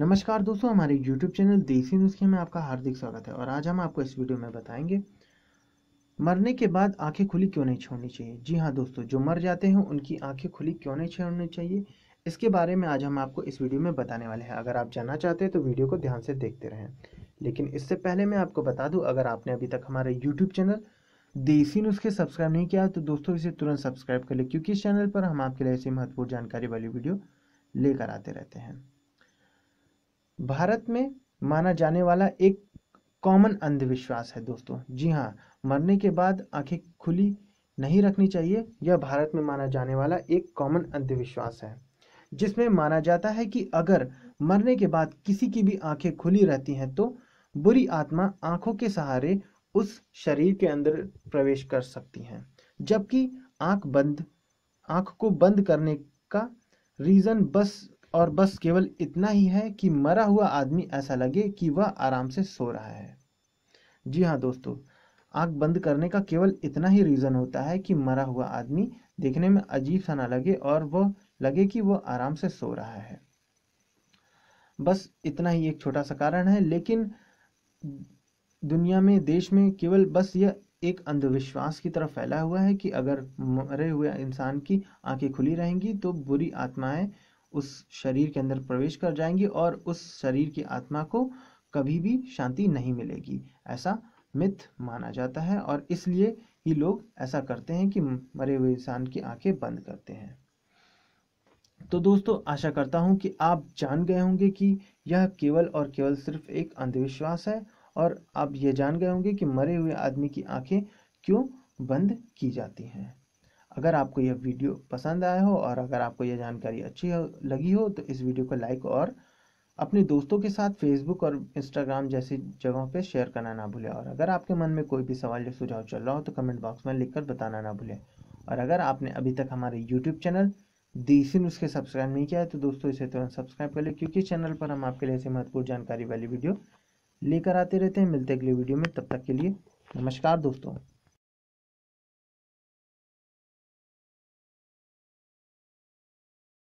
नमस्कार दोस्तों हमारे YouTube चैनल देसी नुस्खे में आपका हार्दिक स्वागत है और आज हम आपको इस वीडियो में बताएंगे मरने के बाद आंखें खुली क्यों नहीं छोड़नी चाहिए जी हाँ दोस्तों जो मर जाते हैं उनकी आंखें खुली क्यों नहीं छोड़नी चाहिए इसके बारे में आज हम आपको इस वीडियो में बताने वाले हैं अगर आप जानना चाहते हैं तो वीडियो को ध्यान से देखते रहें लेकिन इससे पहले मैं आपको बता दूँ अगर आपने अभी तक हमारे यूट्यूब चैनल देसी नुस्खे सब्सक्राइब नहीं किया तो दोस्तों इसे तुरंत सब्सक्राइब कर लें क्योंकि इस चैनल पर हम आपके लिए ऐसी महत्वपूर्ण जानकारी वाली वीडियो लेकर आते रहते हैं भारत में माना जाने वाला एक कॉमन अंधविश्वास है दोस्तों जी हाँ मरने के बाद आंखें खुली नहीं रखनी चाहिए यह भारत में माना जाने वाला एक कॉमन अंधविश्वास है जिसमें माना जाता है कि अगर मरने के बाद किसी की भी आंखें खुली रहती हैं तो बुरी आत्मा आंखों के सहारे उस शरीर के अंदर प्रवेश कर सकती हैं जबकि आंख बंद आंख को बंद करने का रीज़न बस और बस केवल इतना ही है कि मरा हुआ आदमी ऐसा लगे कि वह आराम से सो रहा है जी हाँ दोस्तों आंख बंद करने का केवल इतना ही रीज़न होता है कि मरा हुआ आदमी देखने में अजीब सा ना लगे और वह लगे कि वह आराम से सो रहा है बस इतना ही एक छोटा सा कारण है लेकिन दुनिया में देश में केवल बस यह एक अंधविश्वास की तरफ फैला हुआ है कि अगर मरे हुए इंसान की आंखें खुली रहेंगी तो बुरी आत्माएं उस शरीर के अंदर प्रवेश कर जाएंगी और उस शरीर की आत्मा को कभी भी शांति नहीं मिलेगी ऐसा मिथ माना जाता है और इसलिए ही लोग ऐसा करते हैं कि मरे हुए इंसान की आंखें बंद करते हैं तो दोस्तों आशा करता हूं कि आप जान गए होंगे कि यह केवल और केवल सिर्फ एक अंधविश्वास है और आप ये जान गए होंगे कि मरे हुए आदमी की आंखें क्यों बंद की जाती हैं अगर आपको यह वीडियो पसंद आया हो और अगर आपको यह जानकारी अच्छी लगी हो तो इस वीडियो को लाइक और अपने दोस्तों के साथ फेसबुक और इंस्टाग्राम जैसी जगहों पर शेयर करना ना भूलें और अगर आपके मन में कोई भी सवाल या सुझाव चल रहा हो तो कमेंट बॉक्स में लिखकर बताना ना भूलें और अगर आपने अभी तक हमारे यूट्यूब चैनल देसी के सब्सक्राइब नहीं किया है तो दोस्तों इसे तुरंत सब्सक्राइब कर लें क्योंकि चैनल पर हम आपके लिए ऐसे महत्वपूर्ण जानकारी वाली वीडियो लेकर आते रहते हैं मिलते अगले वीडियो में तब तक के लिए नमस्कार दोस्तों